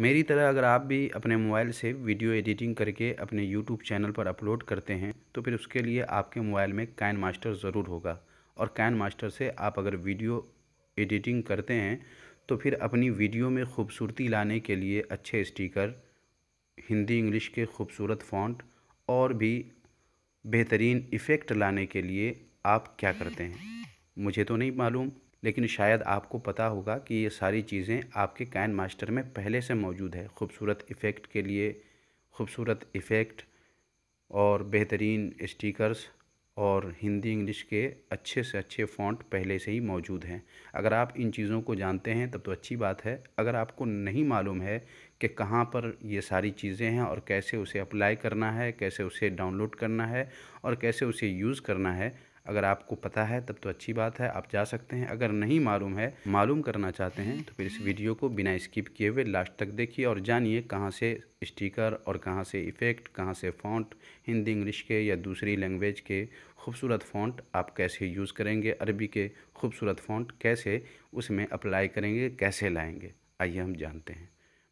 मेरी तरह अगर आप भी अपने मोबाइल से वीडियो एडिटिंग करके अपने यूट्यूब चैनल पर अपलोड करते हैं तो फिर उसके लिए आपके मोबाइल में कैन मास्टर ज़रूर होगा और कैन मास्टर से आप अगर वीडियो एडिटिंग करते हैं तो फिर अपनी वीडियो में खूबसूरती लाने के लिए अच्छे स्टिकर हिंदी इंग्लिश के खूबसूरत फॉन्ट और भी बेहतरीन इफ़ेक्ट लाने के लिए आप क्या करते हैं मुझे तो नहीं मालूम लेकिन शायद आपको पता होगा कि ये सारी चीज़ें आपके कैन मास्टर में पहले से मौजूद है खूबसूरत इफ़ेक्ट के लिए खूबसूरत इफ़ेक्ट और बेहतरीन स्टिकर्स और हिंदी इंग्लिश के अच्छे से अच्छे फॉन्ट पहले से ही मौजूद हैं अगर आप इन चीज़ों को जानते हैं तब तो अच्छी बात है अगर आपको नहीं मालूम है कि कहाँ पर ये सारी चीज़ें हैं और कैसे उसे अप्लाई करना है कैसे उसे डाउनलोड करना है और कैसे उसे यूज़ करना है अगर आपको पता है तब तो अच्छी बात है आप जा सकते हैं अगर नहीं मालूम है मालूम करना चाहते हैं तो फिर इस वीडियो को बिना स्किप किए हुए लास्ट तक देखिए और जानिए कहाँ से स्टिकर और कहाँ से इफ़ेक्ट कहाँ से फ़ॉन्ट हिंदी इंग्लिश के या दूसरी लैंग्वेज के खूबसूरत फ़ॉन्ट आप कैसे यूज़ करेंगे अरबी के खूबसूरत फ़ॉन्ट कैसे उसमें अप्लाई करेंगे कैसे लाएँगे आइए हम जानते हैं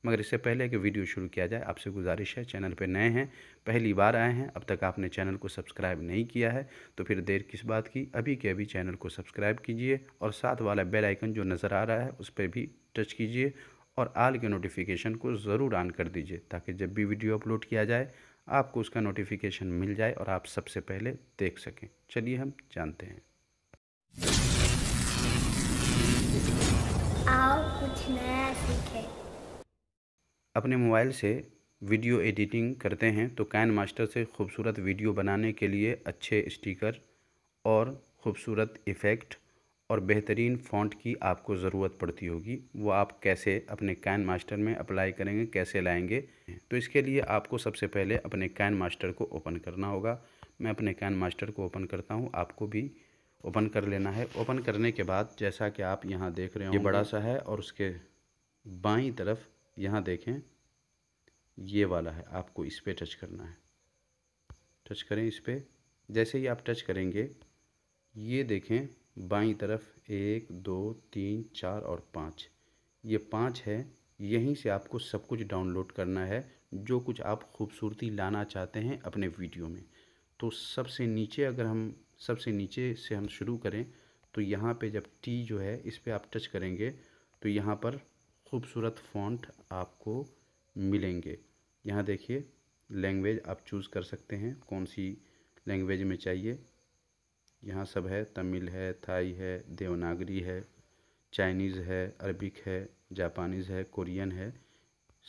मगर इससे पहले कि वीडियो शुरू किया जाए आपसे गुजारिश है चैनल पर नए हैं पहली बार आए हैं अब तक आपने चैनल को सब्सक्राइब नहीं किया है तो फिर देर किस बात की अभी के अभी चैनल को सब्सक्राइब कीजिए और साथ वाला बेल आइकन जो नज़र आ रहा है उस पर भी टच कीजिए और आल के नोटिफिकेशन को ज़रूर ऑन कर दीजिए ताकि जब भी वीडियो अपलोड किया जाए आपको उसका नोटिफिकेशन मिल जाए और आप सबसे पहले देख सकें चलिए हम जानते हैं आओ कुछ नया सीखें अपने मोबाइल से वीडियो एडिटिंग करते हैं तो कैन मास्टर से खूबसूरत वीडियो बनाने के लिए अच्छे स्टिकर और खूबसूरत इफ़ेक्ट और बेहतरीन फॉन्ट की आपको ज़रूरत पड़ती होगी वो आप कैसे अपने कैन मास्टर में अप्लाई करेंगे कैसे लाएंगे तो इसके लिए आपको सबसे पहले अपने कैन मास्टर को ओपन करना होगा मैं अपने कैन मास्टर को ओपन करता हूँ आपको भी ओपन कर लेना है ओपन करने के बाद जैसा कि आप यहाँ देख रहे हो ये बड़ा सा है और उसके बाई तरफ यहाँ देखें ये वाला है आपको इस पर टच करना है टच करें इस पर जैसे ही आप टच करेंगे ये देखें बाई तरफ एक दो तीन चार और पाँच ये पाँच है यहीं से आपको सब कुछ डाउनलोड करना है जो कुछ आप खूबसूरती लाना चाहते हैं अपने वीडियो में तो सबसे नीचे अगर हम सबसे नीचे से हम शुरू करें तो यहाँ पे जब टी जो है इस पर आप टच करेंगे तो यहाँ पर खूबसूरत फॉन्ट आपको मिलेंगे यहाँ देखिए लैंग्वेज आप चूज़ कर सकते हैं कौन सी लैंग्वेज में चाहिए यहाँ सब है तमिल है थाई है देवनागरी है चाइनीज़ है अरबिक है जापानीज़ है कोरियन है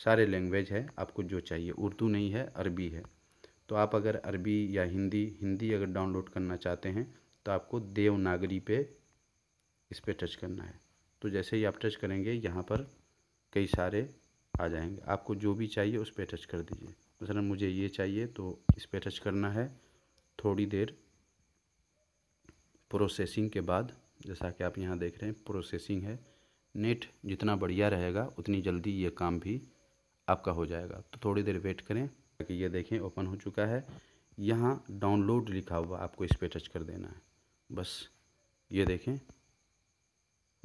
सारे लैंग्वेज है आपको जो चाहिए उर्दू नहीं है अरबी है तो आप अगर अरबी या हिंदी हिंदी अगर डाउनलोड करना चाहते हैं तो आपको देवनागरी पे इस पर टच करना है तो जैसे ही आप टच करेंगे यहाँ पर कई सारे आ जाएंगे आपको जो भी चाहिए उस पर टच कर दीजिए मसलन मुझे ये चाहिए तो इस पर टच करना है थोड़ी देर प्रोसेसिंग के बाद जैसा कि आप यहाँ देख रहे हैं प्रोसेसिंग है नेट जितना बढ़िया रहेगा उतनी जल्दी ये काम भी आपका हो जाएगा तो थोड़ी देर वेट करें ताकि ये देखें ओपन हो चुका है यहाँ डाउनलोड लिखा हुआ आपको इस पर टच कर देना है बस ये देखें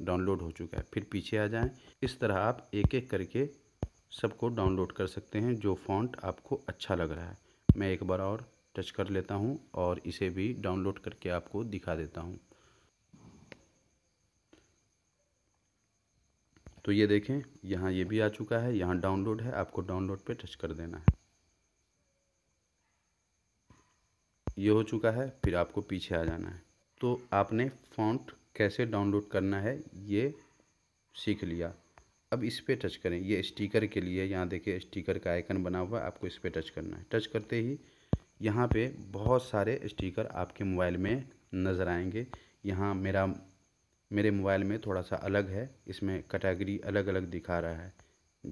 डाउनलोड हो चुका है फिर पीछे आ जाएं इस तरह आप एक एक करके सबको डाउनलोड कर सकते हैं जो फॉन्ट आपको अच्छा लग रहा है मैं एक बार और टच कर लेता हूं और इसे भी डाउनलोड करके आपको दिखा देता हूं तो ये देखें यहाँ ये भी आ चुका है यहाँ डाउनलोड है आपको डाउनलोड पे टच कर देना है ये हो चुका है फिर आपको पीछे आ जाना है तो आपने फॉन्ट कैसे डाउनलोड करना है ये सीख लिया अब इस पर टच करें ये स्टिकर के लिए यहाँ देखिए स्टिकर का आइकन बना हुआ है आपको इस पर टच करना है टच करते ही यहाँ पे बहुत सारे स्टिकर आपके मोबाइल में नज़र आएंगे यहाँ मेरा मेरे मोबाइल में थोड़ा सा अलग है इसमें कैटेगरी अलग अलग दिखा रहा है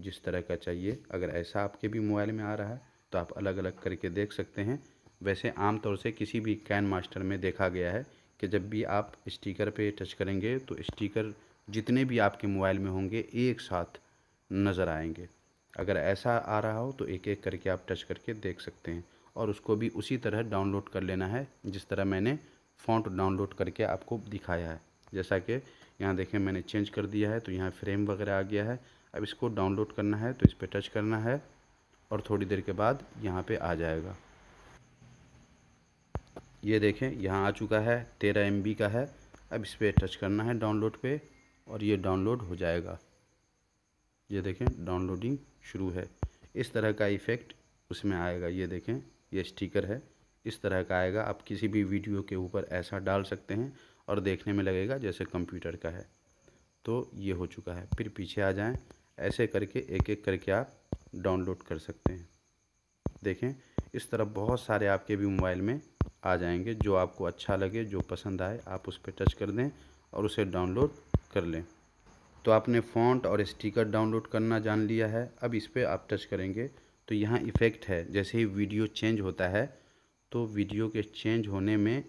जिस तरह का चाहिए अगर ऐसा आपके भी मोबाइल में आ रहा है तो आप अलग अलग करके देख सकते हैं वैसे आमतौर से किसी भी कैन मास्टर में देखा गया है कि जब भी आप स्टिकर पे टच करेंगे तो स्टिकर जितने भी आपके मोबाइल में होंगे एक साथ नज़र आएंगे अगर ऐसा आ रहा हो तो एक एक करके आप टच करके देख सकते हैं और उसको भी उसी तरह डाउनलोड कर लेना है जिस तरह मैंने फ़ॉन्ट डाउनलोड करके आपको दिखाया है जैसा कि यहाँ देखें मैंने चेंज कर दिया है तो यहाँ फ्रेम वगैरह आ गया है अब इसको डाउनलोड करना है तो इस पर टच करना है और थोड़ी देर के बाद यहाँ पे आ जाएगा ये देखें यहाँ आ चुका है तेरह एम का है अब इस पर टच करना है डाउनलोड पे और ये डाउनलोड हो जाएगा ये देखें डाउनलोडिंग शुरू है इस तरह का इफ़ेक्ट उसमें आएगा ये देखें ये स्टिकर है इस तरह का आएगा आप किसी भी वीडियो के ऊपर ऐसा डाल सकते हैं और देखने में लगेगा जैसे कंप्यूटर का है तो ये हो चुका है फिर पीछे आ जाएँ ऐसे करके एक एक करके आप डाउनलोड कर सकते हैं देखें इस तरह बहुत सारे आपके भी मोबाइल में आ जाएंगे जो आपको अच्छा लगे जो पसंद आए आप उस पर टच कर दें और उसे डाउनलोड कर लें तो आपने फॉन्ट और स्टिकर डाउनलोड करना जान लिया है अब इस पर आप टच करेंगे तो यहाँ इफ़ेक्ट है जैसे ही वीडियो चेंज होता है तो वीडियो के चेंज होने में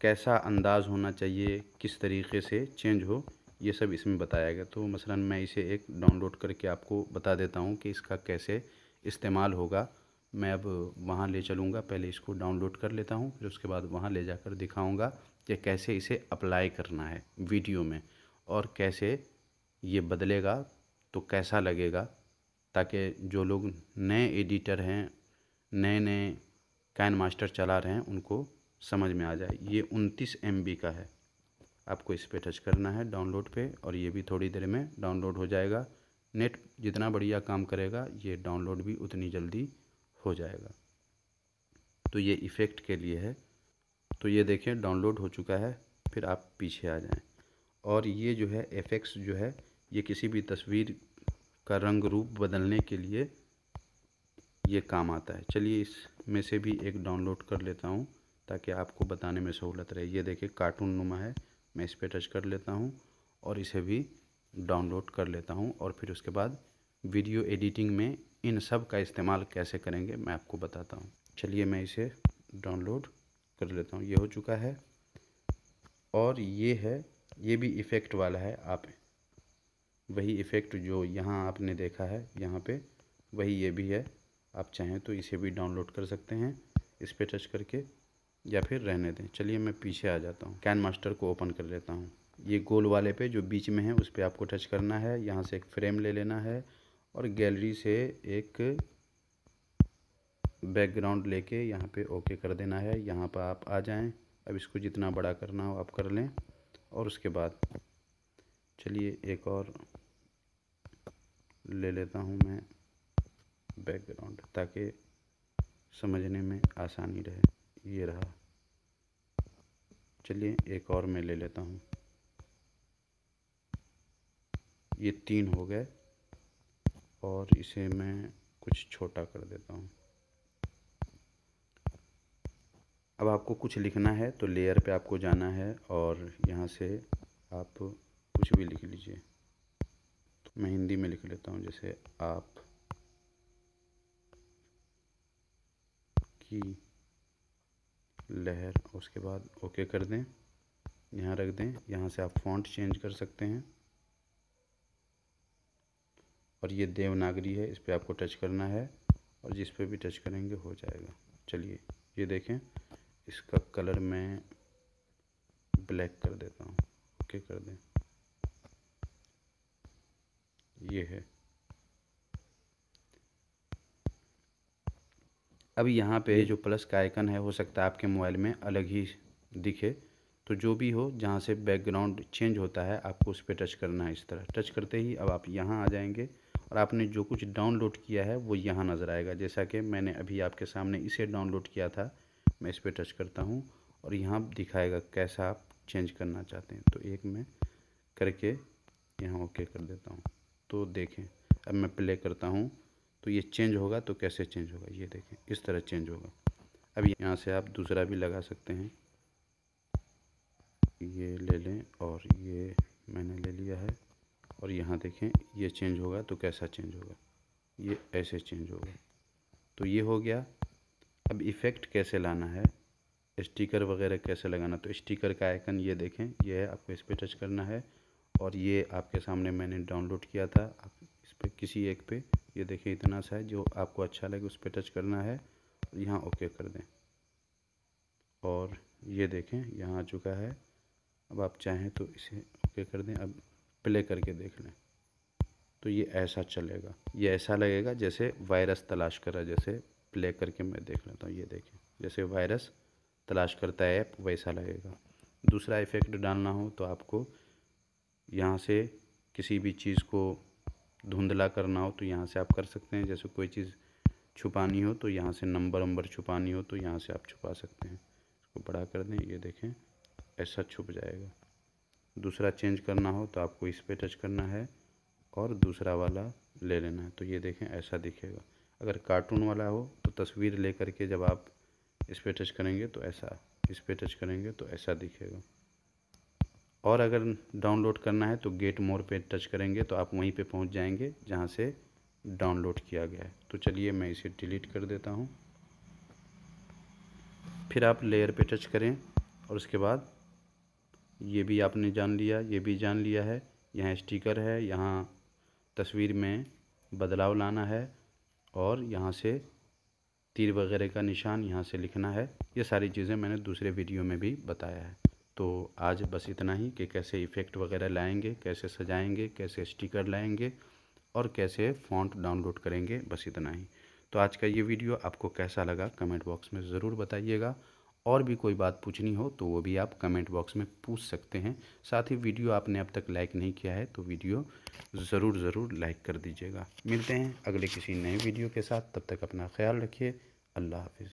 कैसा अंदाज़ होना चाहिए किस तरीके से चेंज हो ये सब इसमें बताया गया तो मसलन मैं इसे एक डाउनलोड करके आपको बता देता हूँ कि इसका कैसे इस्तेमाल होगा मैं अब वहाँ ले चलूँगा पहले इसको डाउनलोड कर लेता हूँ फिर उसके बाद वहाँ ले जाकर दिखाऊँगा कि कैसे इसे अप्लाई करना है वीडियो में और कैसे ये बदलेगा तो कैसा लगेगा ताकि जो लोग नए एडिटर हैं नए नए कैन मास्टर चला रहे हैं उनको समझ में आ जाए ये उनतीस एम का है आपको इस पर टच करना है डाउनलोड पे और ये भी थोड़ी देर में डाउनलोड हो जाएगा नेट जितना बढ़िया काम करेगा ये डाउनलोड भी उतनी जल्दी हो जाएगा तो ये इफ़ेक्ट के लिए है तो ये देखें डाउनलोड हो चुका है फिर आप पीछे आ जाएं और ये जो है एफेक्ट्स जो है ये किसी भी तस्वीर का रंग रूप बदलने के लिए ये काम आता है चलिए इस में से भी एक डाउनलोड कर लेता हूँ ताकि आपको बताने में सहूलत रहे ये देखिए कार्टून नुमा है मैं इस पर टच कर लेता हूँ और इसे भी डाउनलोड कर लेता हूँ और फिर उसके बाद वीडियो एडिटिंग में इन सब का इस्तेमाल कैसे करेंगे मैं आपको बताता हूँ चलिए मैं इसे डाउनलोड कर लेता हूँ ये हो चुका है और ये है ये भी इफ़ेक्ट वाला है आप वही इफ़ेक्ट जो यहाँ आपने देखा है यहाँ पे वही ये भी है आप चाहें तो इसे भी डाउनलोड कर सकते हैं इस पर टच करके या फिर रहने दें चलिए मैं पीछे आ जाता हूँ कैन मास्टर को ओपन कर लेता हूँ ये गोल वाले पे जो बीच में है उस पर आपको टच करना है यहाँ से एक फ्रेम ले लेना है और गैलरी से एक बैकग्राउंड लेके यहाँ पे ओके कर देना है यहाँ पर आप आ जाएं अब इसको जितना बड़ा करना हो आप कर लें और उसके बाद चलिए एक और ले लेता हूँ मैं बैकग्राउंड ताकि समझने में आसानी रहे ये रहा चलिए एक और मैं ले लेता हूँ ये तीन हो गए और इसे मैं कुछ छोटा कर देता हूँ अब आपको कुछ लिखना है तो लेयर पे आपको जाना है और यहाँ से आप कुछ भी लिख लीजिए तो मैं हिंदी में लिख लेता हूँ जैसे आप की लहर उसके बाद ओके कर दें यहाँ रख दें यहाँ से आप फॉन्ट चेंज कर सकते हैं और ये देवनागरी है इस पर आपको टच करना है और जिस पर भी टच करेंगे हो जाएगा चलिए ये देखें इसका कलर मैं ब्लैक कर देता हूँ ओके कर दें ये है अब यहाँ पे जो प्लस का आइकन है हो सकता है आपके मोबाइल में अलग ही दिखे तो जो भी हो जहाँ से बैकग्राउंड चेंज होता है आपको उस पर टच करना है इस तरह टच करते ही अब आप यहाँ आ जाएंगे और आपने जो कुछ डाउनलोड किया है वो यहाँ नज़र आएगा जैसा कि मैंने अभी आपके सामने इसे डाउनलोड किया था मैं इस पर टच करता हूँ और यहाँ दिखाएगा कैसा आप चेंज करना चाहते हैं तो एक मैं करके यहाँ ओके कर देता हूँ तो देखें अब मैं प्ले करता हूँ तो ये चेंज होगा तो कैसे चेंज होगा ये देखें इस तरह चेंज होगा अब यहाँ से आप दूसरा भी लगा सकते हैं ये ले लें और ये मैंने ले लिया है और यहाँ देखें ये चेंज होगा तो कैसा चेंज होगा ये ऐसे चेंज होगा तो ये हो गया अब इफ़ेक्ट कैसे लाना है स्टिकर वगैरह कैसे लगाना तो स्टिकर का आइकन ये देखें ये है आपको इस पर टच करना है और ये आपके सामने मैंने डाउनलोड किया था आप इस पर किसी एक पे ये देखें इतना सा है जो आपको अच्छा लगे उस पर टच करना है यहाँ ओके कर दें और ये देखें यहाँ आ चुका है अब आप चाहें तो इसे ओके कर दें अब प्ले करके देख लें तो ये ऐसा चलेगा ये ऐसा लगेगा जैसे वायरस तलाश कर रहा है जैसे प्ले करके मैं देख लेता हूँ ये देखें जैसे वायरस तलाश करता है ऐप वैसा लगेगा दूसरा इफ़ेक्ट डालना हो तो आपको यहाँ से किसी भी चीज़ को धुंधला करना हो तो यहाँ से आप कर सकते हैं जैसे कोई चीज़ छुपानी हो तो यहाँ से नंबर वम्बर छुपानी हो तो यहाँ से आप छुपा सकते हैं इसको बड़ा कर दें ये देखें ऐसा छुप जाएगा दूसरा चेंज करना हो तो आपको इस पर टच करना है और दूसरा वाला ले लेना है तो ये देखें ऐसा दिखेगा अगर कार्टून वाला हो तो तस्वीर ले करके जब आप इस पर टच करेंगे तो ऐसा इस पर टच करेंगे तो ऐसा दिखेगा और अगर डाउनलोड करना है तो गेट मोर पे टच करेंगे तो आप वहीं पे पहुंच जाएंगे जहां से डाउनलोड किया गया है तो चलिए मैं इसे डिलीट कर देता हूं फिर आप लेयर पे टच करें और उसके बाद ये भी आपने जान लिया ये भी जान लिया है यहाँ स्टिकर है यहाँ तस्वीर में बदलाव लाना है और यहाँ से तीर वगैरह का निशान यहाँ से लिखना है ये सारी चीज़ें मैंने दूसरे वीडियो में भी बताया है तो आज बस इतना ही कि कैसे इफ़ेक्ट वगैरह लाएंगे कैसे सजाएंगे कैसे स्टिकर लाएंगे और कैसे फॉन्ट डाउनलोड करेंगे बस इतना ही तो आज का ये वीडियो आपको कैसा लगा कमेंट बॉक्स में ज़रूर बताइएगा और भी कोई बात पूछनी हो तो वो भी आप कमेंट बॉक्स में पूछ सकते हैं साथ ही वीडियो आपने अब तक लाइक नहीं किया है तो वीडियो ज़रूर ज़रूर लाइक कर दीजिएगा मिलते हैं अगले किसी नए वीडियो के साथ तब तक अपना ख्याल रखिए अल्लाह हाफिज़